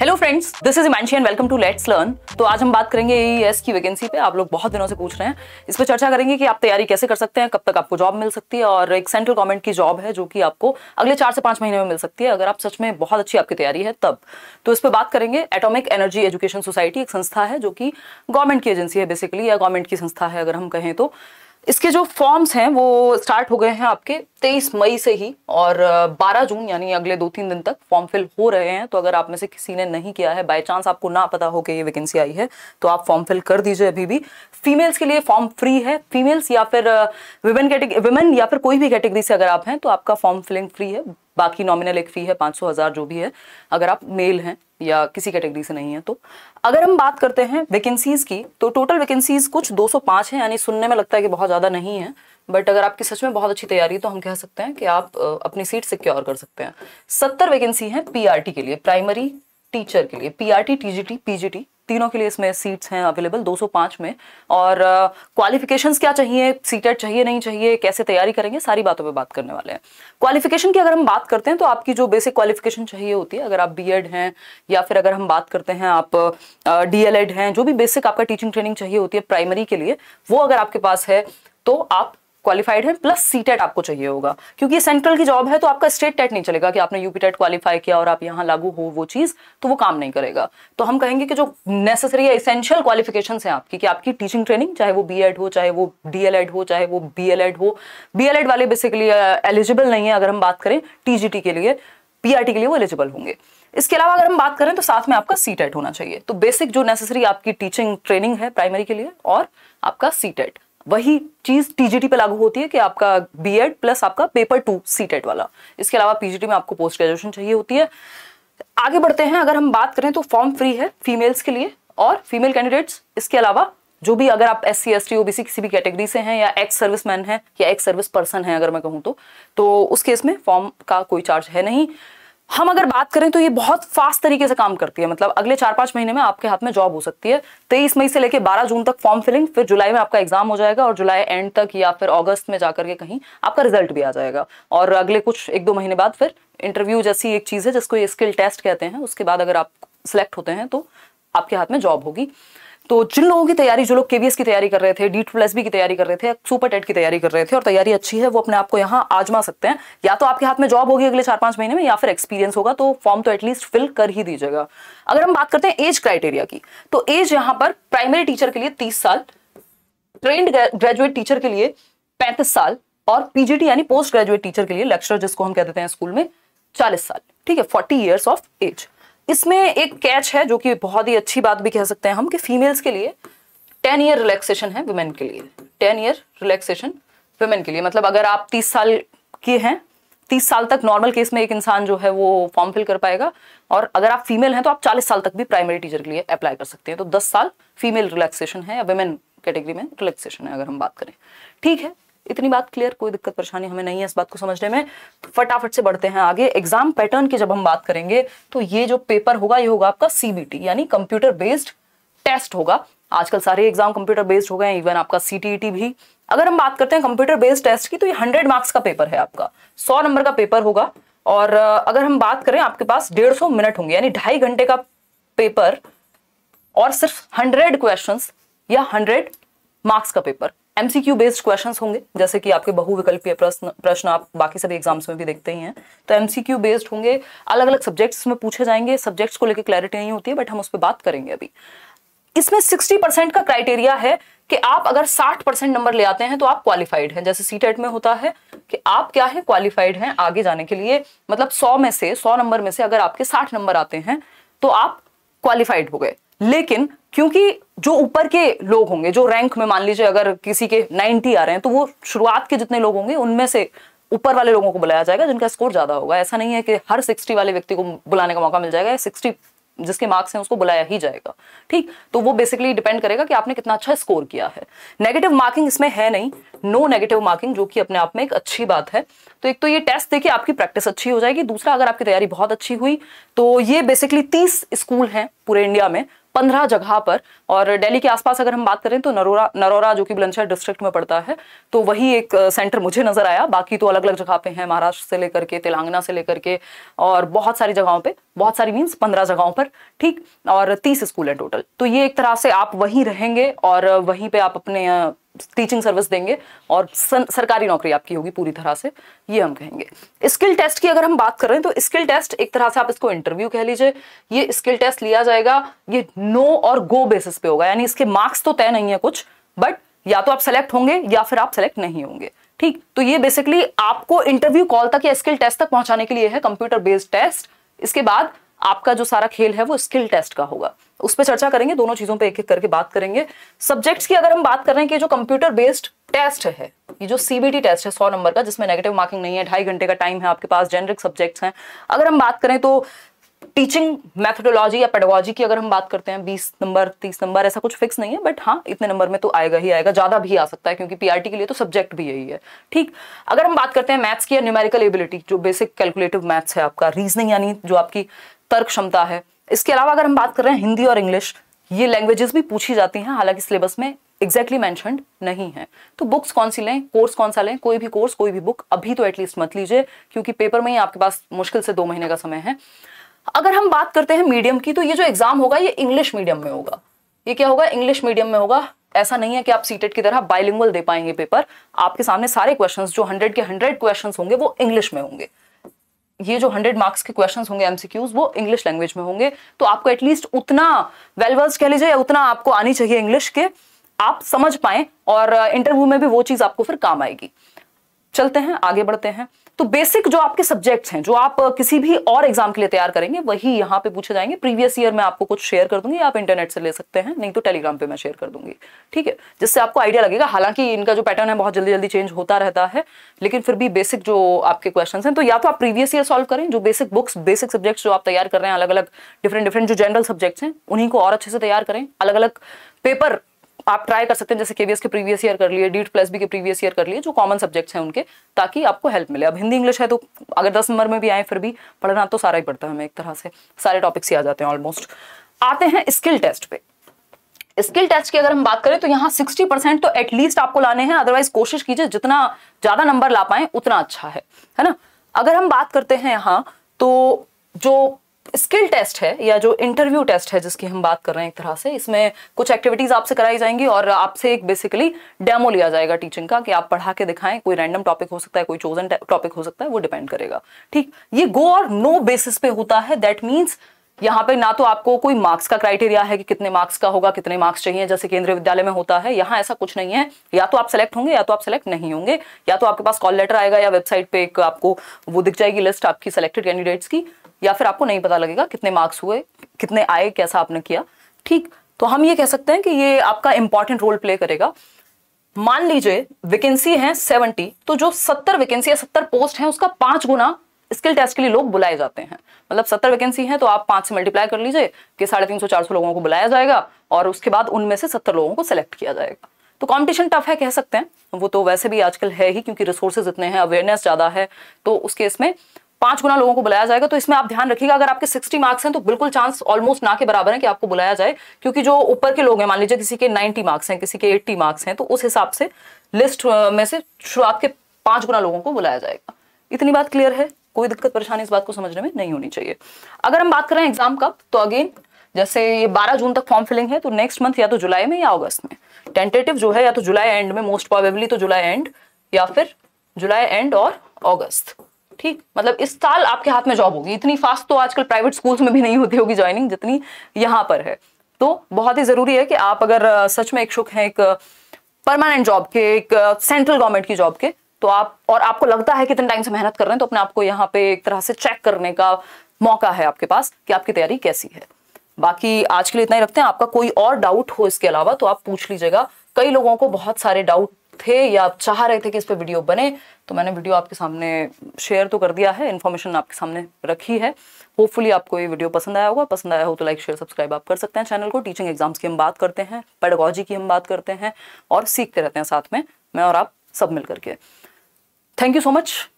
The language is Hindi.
हेलो फ्रेंड्स दिस इज मैं and welcome to let's learn तो आज हम बात करेंगे एस e की वैकेंसी पे आप लोग बहुत दिनों से पूछ रहे हैं इस पर चर्चा करेंगे कि आप तैयारी कैसे कर सकते हैं कब तक आपको जॉब मिल सकती है और एक सेंट्रल गवर्नमेंट की जॉब है जो कि आपको अगले चार से पांच महीने में मिल सकती है अगर आप सच में बहुत अच्छी आपकी तैयारी है तब तो इस पर बात करेंगे एटोमिक एनर्जी एजुकेशन सोसाइटी एक संस्था है जो कि गवर्नमेंट की एजेंसी है बेसिकली या गवर्नमेंट की संस्था है अगर हम कहें तो इसके जो फॉर्म्स हैं वो स्टार्ट हो गए हैं आपके 23 मई से ही और 12 जून यानी अगले दो तीन दिन तक फॉर्म फिल हो रहे हैं तो अगर आप में से किसी ने नहीं किया है बाय चांस आपको ना पता हो कि ये वैकेंसी आई है तो आप फॉर्म फिल कर दीजिए अभी भी फीमेल्स के लिए फॉर्म फ्री है फीमेल्स या फिर वुमेन कैटेगरी वुमेन या फिर कोई भी कैटेगरी से अगर आप हैं तो आपका फॉर्म फिलिंग फ्री है बाकी नॉमिनल एक फ़ी है पाँच सौ हज़ार जो भी है अगर आप मेल हैं या किसी कैटेगरी से नहीं है तो अगर हम बात करते हैं वैकेंसीज़ की तो टोटल वैकेंसीज़ कुछ 205 है यानी सुनने में लगता है कि बहुत ज़्यादा नहीं है बट अगर आपकी सच में बहुत अच्छी तैयारी तो हम कह सकते हैं कि आप अपनी सीट सिक्योर कर सकते हैं सत्तर वैकेंसी हैं पी के लिए प्राइमरी टीचर के लिए पी टीजीटी पीजीटी तीनों के लिए इसमें सीट्स हैं अवेलेबल 205 में और क्वालिफिकेशन uh, क्या चाहिए सीटेड चाहिए नहीं चाहिए कैसे तैयारी करेंगे सारी बातों पर बात करने वाले हैं क्वालिफिकेशन की अगर हम बात करते हैं तो आपकी जो बेसिक क्वालिफिकेशन चाहिए होती है अगर आप बी हैं या फिर अगर हम बात करते हैं आप डी uh, हैं जो भी बेसिक आपका टीचिंग ट्रेनिंग चाहिए होती है प्राइमरी के लिए वो अगर आपके पास है तो आप क्वालिफाइड है प्लस सी टेट आपको चाहिए होगा क्योंकि सेंट्रल की जॉब है तो आपका स्टेट टेट नहीं चलेगा कि आपने यूपी टेट क्वालिफाई किया और आप यहाँ लागू हो वो चीज़ तो वो काम नहीं करेगा तो हम कहेंगे कि जो नेसेसरी है इसेंशियल क्वालिफिकेशन है आपकी कि आपकी टीचिंग ट्रेनिंग चाहे वो बी हो चाहे वो डी हो चाहे वो बी हो बी वाले बेसिकली एलिजिबल नहीं है अगर हम बात करें टीजीटी के लिए पीआरटी के लिए वो एलिजिबल होंगे इसके अलावा अगर हम बात करें तो साथ में आपका सी टेट e होना चाहिए तो बेसिक जो नेसेसरी आपकी टीचिंग ट्रेनिंग है प्राइमरी के लिए और आपका सी टेट वही चीज टीजीटी पे लागू होती है कि आपका बीएड प्लस आपका पेपर टू सी टेट वाला इसके अलावा पीजीटी में आपको पोस्ट ग्रेजुएशन चाहिए होती है आगे बढ़ते हैं अगर हम बात करें तो फॉर्म फ्री है फीमेल्स के लिए और फीमेल कैंडिडेट्स इसके अलावा जो भी अगर आप S C S T OBC किसी भी कैटेगरी से हैं या एक्स सर्विस मैन है या एक्स सर्विस पर्सन है अगर मैं कहूँ तो, तो उस केस में फॉर्म का कोई चार्ज है नहीं हम अगर बात करें तो ये बहुत फास्ट तरीके से काम करती है मतलब अगले चार पांच महीने में आपके हाथ में जॉब हो सकती है तेईस मई से लेकर बारह जून तक फॉर्म फिलिंग फिर जुलाई में आपका एग्जाम हो जाएगा और जुलाई एंड तक या फिर अगस्त में जाकर के कहीं आपका रिजल्ट भी आ जाएगा और अगले कुछ एक दो महीने बाद फिर इंटरव्यू जैसी एक चीज़ है जिसको ये स्किल टेस्ट कहते हैं उसके बाद अगर आप सिलेक्ट होते हैं तो आपके हाथ में जॉब होगी तो जिन लोगों की तैयारी जो लोग केवीएस की तैयारी कर रहे थे डी प्लस बी की तैयारी कर रहे थे सुपर टेट की तैयारी कर रहे थे और तैयारी अच्छी है वो अपने आप को यहाँ आजमा सकते हैं या तो आपके हाथ में जॉब होगी अगले चार पांच महीने में या फिर एक्सपीरियंस होगा तो फॉर्म तो एटलीस्ट फिल कर ही दीजिएगा अगर हम बात करते हैं एज क्राइटेरिया की तो एज यहाँ पर प्राइमरी टीचर के लिए तीस साल ट्रेंड ग्रेजुएट टीचर के लिए पैंतीस साल और पीजीटी यानी पोस्ट ग्रेजुएट टीचर के लिए लेक्चर जिसको हम कह देते हैं स्कूल में चालीस साल ठीक है फोर्टी ईयर्स ऑफ एज इसमें एक कैच है जो कि बहुत ही अच्छी बात भी कह सकते हैं हम कि फीमेल्स के लिए टेन ईयर रिलैक्सेशन है वुमेन के लिए टेन ईयर रिलैक्सेशन वुमेन के लिए मतलब अगर आप तीस साल के हैं तीस साल तक नॉर्मल केस में एक इंसान जो है वो फॉर्म फिल कर पाएगा और अगर आप फीमेल हैं तो आप चालीस साल तक भी प्राइमरी टीचर के लिए अप्लाई कर सकते हैं तो दस साल फीमेल रिलैक्सेशन है या वुमेन कैटेगरी में रिलैक्सेशन है अगर हम बात करें ठीक है इतनी बात क्लियर कोई दिक्कत परेशानी हमें नहीं है इस बात को समझने में फटाफट से बढ़ते हैं आगे एग्जाम पैटर्न की जब हम बात करेंगे तो ये जो पेपर होगा ये होगा आपका सीबीटी यानी कंप्यूटर बेस्ड टेस्ट होगा आजकल सारे एग्जाम कंप्यूटर बेस्ड हो गए हैं इवन आपका सीटीईटी e भी अगर हम बात करते हैं कंप्यूटर बेस्ड टेस्ट की तो ये हंड्रेड मार्क्स का पेपर है आपका सौ नंबर का पेपर होगा और अगर हम बात करें आपके पास डेढ़ सौ मिनट होंगे यानी ढाई घंटे का पेपर और सिर्फ हंड्रेड क्वेश्चन या हंड्रेड मार्क्स का पेपर एमसीक्यू बेस्ड क्वेश्चन होंगे जैसे कि आपके बहुविकल्पीय प्रश्न प्रश्न आप बाकी सभी एग्जाम्स में भी देखते ही हैं तो एमसीक्यू बेस्ड होंगे अलग अलग सब्जेक्ट्स में पूछे जाएंगे सब्जेक्ट्स को लेकर क्लैरिटी नहीं होती है बट हम उस पर बात करेंगे अभी इसमें सिक्सटी परसेंट का क्राइटेरिया है कि आप अगर साठ परसेंट नंबर ले आते हैं तो आप क्वालिफाइड हैं जैसे सी टेट e में होता है कि आप क्या है क्वालिफाइड हैं आगे जाने के लिए मतलब सौ में से सौ नंबर में से अगर आपके साठ नंबर आते हैं तो आप क्वालिफाइड हो गए लेकिन क्योंकि जो ऊपर के लोग होंगे जो रैंक में मान लीजिए अगर किसी के 90 आ रहे हैं तो वो शुरुआत के जितने लोग होंगे उनमें से ऊपर वाले लोगों को बुलाया जाएगा जिनका स्कोर ज्यादा होगा ऐसा नहीं है कि हर सिक्सटी वाले व्यक्ति को बुलाने का मौका मिल जाएगा सिक्सटी जिसके मार्क्स हैं उसको बुलाया ही जाएगा ठीक तो वो बेसिकली डिपेंड करेगा कि आपने कितना अच्छा स्कोर किया है नेगेटिव मार्किंग इसमें है नहीं नो नेगेटिव मार्किंग जो कि अपने आप में एक अच्छी बात है तो एक तो ये टेस्ट देखिए आपकी प्रैक्टिस अच्छी हो जाएगी दूसरा अगर आपकी तैयारी बहुत अच्छी हुई तो ये बेसिकली तीस स्कूल हैं पूरे इंडिया में पंद्रह जगह पर और दिल्ली के आसपास अगर हम बात करें तो नरोरा नरोरा जो कि बुलंदशहर डिस्ट्रिक्ट में पड़ता है तो वही एक सेंटर मुझे नजर आया बाकी तो अलग अलग जगह पे हैं महाराष्ट्र से लेकर के तेलंगाना से लेकर के और बहुत सारी जगहों पे बहुत सारी मीन्स पंद्रह जगहों पर ठीक और तीस स्कूल हैं टोटल तो ये एक तरह से आप वहीं रहेंगे और वहीं पर आप अपने टीचिंग सर्विस देंगे और सरकारी नौकरी आपकी होगी पूरी तरह से ये हम कहेंगे स्किल टेस्ट की अगर हम बात कर रहे हैं तो स्किल टेस्ट एक तरह से आप इसको इंटरव्यू कह लीजिए ये स्किल टेस्ट लिया जाएगा ये नो और गो बेसिस पे होगा यानी इसके मार्क्स तो तय नहीं है कुछ बट या तो आप सेलेक्ट होंगे या फिर आप सेलेक्ट नहीं होंगे ठीक तो ये बेसिकली आपको इंटरव्यू कॉल तक या स्किल टेस्ट तक पहुंचाने के लिए है कंप्यूटर बेस्ड टेस्ट इसके बाद आपका जो सारा खेल है वो स्किल टेस्ट का होगा उस पर चर्चा करेंगे दोनों चीजों पर एक एक करके बात करेंगे सब्जेक्ट्स की अगर हम बात कर रहे हैं कि जो कंप्यूटर बेस्ड टेस्ट है ये जो सीबीटी टेस्ट है सौ नंबर का जिसमें नेगेटिव मार्किंग नहीं है ढाई घंटे का टाइम है आपके पास जेनरिक सब्जेक्ट्स हैं अगर हम बात करें तो टीचिंग मैथडोलॉजी या पेडोलॉजी की अगर हम बात करते हैं बीस नंबर तीस नंबर ऐसा कुछ फिक्स नहीं है बट हाँ इतने नंबर में तो आएगा ही आएगा ज्यादा भी आ सकता है क्योंकि पीआरटी e के लिए तो सब्जेक्ट भी यही है ठीक अगर हम बात करते हैं मैथ्स की या न्यूमेरिकल एबिलिटी जो बेसिक कैलकुलेटिव मैथ्स है आपका रीजनिंग यानी जो आपकी तर्क क्षमता है इसके अलावा अगर हम बात कर रहे हैं हिंदी और इंग्लिश ये लैंग्वेजेस भी पूछी जाती हैं हालांकि सिलेबस में एग्जैक्टली exactly नहीं है तो बुक्स कौन सी लें कोर्स कौन सा लें कोई भी कोर्स कोई भी बुक अभी तो एटलीस्ट मत लीजिए क्योंकि पेपर में ही आपके पास मुश्किल से दो महीने का समय है अगर हम बात करते हैं मीडियम की तो ये जो एग्जाम होगा ये इंग्लिश मीडियम में होगा ये क्या होगा इंग्लिश मीडियम में होगा ऐसा नहीं है कि आप सीटेट e की तरह बाइलिंगुअल दे पाएंगे पेपर आपके सामने सारे क्वेश्चंस जो हंड्रेड के हंड्रेड क्वेश्चंस होंगे वो इंग्लिश में होंगे ये जो हंड्रेड मार्क्स के क्वेश्चन होंगे एमसीक्यूज वो इंग्लिश लैंग्वेज में होंगे तो आपको एटलीस्ट उतना वेलवर्स कह लीजिए उतना आपको आनी चाहिए इंग्लिश के आप समझ पाए और इंटरव्यू uh, में भी वो चीज आपको फिर काम आएगी चलते हैं आगे बढ़ते हैं तो बेसिक जो आपके सब्जेक्ट्स हैं जो आप किसी भी और एग्जाम के लिए तैयार करेंगे वही यहाँ पे पूछे जाएंगे प्रीवियस ईयर में आपको कुछ शेयर कर दूंगी आप इंटरनेट से ले सकते हैं नहीं तो टेलीग्राम पे मैं शेयर कर दूंगी ठीक है जिससे आपको आइडिया लगेगा हालांकि इनका जो पैटर्न है बहुत जल्दी जल्दी चेंज होता रहता है लेकिन फिर भी बेसिक जो आपके क्वेश्चन हैं तो या तो आप प्रीवियस ईयर सॉल्व करें जो बेसिक बुक्स बेसिक सब्जेक्ट्स जो आप तैयार कर रहे हैं अलग अलग डिफरेंट डिफरेंट जो जनरल सब्जेक्ट्स हैं उन्हीं को और अच्छे से तैयार करें अलग अलग पेपर आप ट्राई कर सकते हैं जैसे केवीएस के प्रीवियस ईयर कर लिए डीट प्लस बी के प्रीवियस ईयर कर लिए जो कॉमन सब्जेक्ट्स हैं उनके ताकि आपको हेल्प मिले अब हिंदी इंग्लिश है तो अगर दस नंबर में भी आए फिर भी पढ़ना तो सारा ही पड़ता है हमें एक तरह से सारे टॉपिक्स ही आ जाते हैं ऑलमोस्ट आते हैं स्किल टेस्ट पे स्किल टेस्ट की अगर हम बात करें तो यहाँ सिक्सटी परसेंट तो एटलीस्ट आपको लाने हैं अदरवाइज कोशिश कीजिए जितना ज्यादा नंबर ला पाए उतना अच्छा है है ना अगर हम बात करते हैं यहाँ तो जो स्किल टेस्ट है या जो इंटरव्यू टेस्ट है जिसकी हम बात कर रहे हैं एक तरह से इसमें कुछ एक्टिविटीज आपसे कराई जाएंगी और आपसे एक बेसिकली डेमो लिया जाएगा टीचिंग का कि आप पढ़ा के दिखाएं कोई रैंडम टॉपिक हो सकता है कोई चोजन टॉपिक हो सकता है वो डिपेंड करेगा ठीक ये गो और नो बेसिस पे होता है दैट मीन्स यहाँ पे ना तो आपको कोई मार्क्स का क्राइटेरिया है कि कितने मार्क्स का होगा कितने मार्क्स चाहिए जैसे केंद्रीय विद्यालय में होता है यहाँ ऐसा कुछ नहीं है या तो आप सेलेक्ट होंगे या तो आप सेलेक्ट नहीं होंगे या तो आपके पास कॉल लेटर आएगा या वेबसाइट पे एक आपको वो दिख जाएगी लिस्ट आपकी सेलेक्टेड कैंडिडेट्स की या फिर आपको नहीं पता लगेगा कितने मार्क्स हुए कितने आए कैसा आपने किया ठीक तो हम ये कह सकते हैं कि ये आपका इंपॉर्टेंट रोल प्ले करेगा मान लीजिए वैकेंसी है सेवेंटी तो जो सत्तर वैकेंसी है सत्तर पोस्ट है उसका पांच गुना स्किल टेस्ट के लिए लोग बुलाए जाते हैं मतलब सत्तर वैकेंसी है तो आप पांच से मल्टीप्लाई कर लीजिए कि साढ़े तीन सौ चार सौ लोगों को बुलाया जाएगा और उसके बाद उनमें से सत्तर लोगों को सिलेक्ट किया जाएगा तो कॉम्पिटिशन टफ है कह सकते हैं वो तो वैसे भी आजकल है ही क्योंकि रिसोर्सेज इतने हैं अवेयरनेस ज़्यादा है तो उसके इसमें पांच गुना लोगों को बुलाया जाएगा तो इसमें आप ध्यान रखिएगा अगर आपके सिक्सटी मार्क्स हैं तो बिल्कुल चांस ऑलमोस्ट ना के बराबर है कि आपको बुलाया जाए क्योंकि जो ऊपर के लोग हैं मान लीजिए किसी के नाइन्टी मार्क्स हैं किसी के एट्टी मार्क्स हैं तो उस हिसाब से लिस्ट में से शुरुआत के पांच गुना लोगों को बुलाया जाएगा इतनी बात क्लियर है कोई दिक्कत परेशानी इस बात को समझने में नहीं होनी चाहिए अगर हम बात करें एग्जाम का तो अगेन जैसे ये 12 जून तक फॉर्म फिलिंग है तो नेक्स्ट मंथ या तो जुलाई में या अगस्त में टेंटेटिव जो है या तो जुलाई एंड में मोस्ट प्रॉबेबली तो जुलाई एंड या फिर जुलाई एंड और अगस्त ठीक मतलब इस साल आपके हाथ में जॉब होगी इतनी फास्ट तो आजकल प्राइवेट स्कूल्स में भी नहीं होती होगी ज्वाइनिंग जितनी यहाँ पर है तो बहुत ही जरूरी है कि आप अगर सच में इच्छुक हैं एक परमानेंट जॉब के एक सेंट्रल गवर्नमेंट की जॉब के तो आप और आपको लगता है कितने टाइम से मेहनत कर रहे हैं तो अपने आपको यहाँ पे एक तरह से चेक करने का मौका है आपके पास कि आपकी तैयारी कैसी है बाकी आज के लिए इतना ही रखते हैं आपका कोई और डाउट हो इसके अलावा तो आप पूछ लीजिएगा कई लोगों को बहुत सारे डाउट थे या आप चाह रहे थे कि इस पर वीडियो बने तो मैंने वीडियो आपके सामने शेयर तो कर दिया है इन्फॉर्मेशन आपके सामने रखी है होपफुली आपको ये वीडियो पसंद आया होगा पसंद आया हो तो लाइक शेयर सब्सक्राइब आप कर सकते हैं चैनल को टीचिंग एग्जाम्स की हम बात करते हैं पेडागॉजी की हम बात करते हैं और सीखते रहते हैं साथ में मैं और आप सब मिल करके थैंक यू सो मच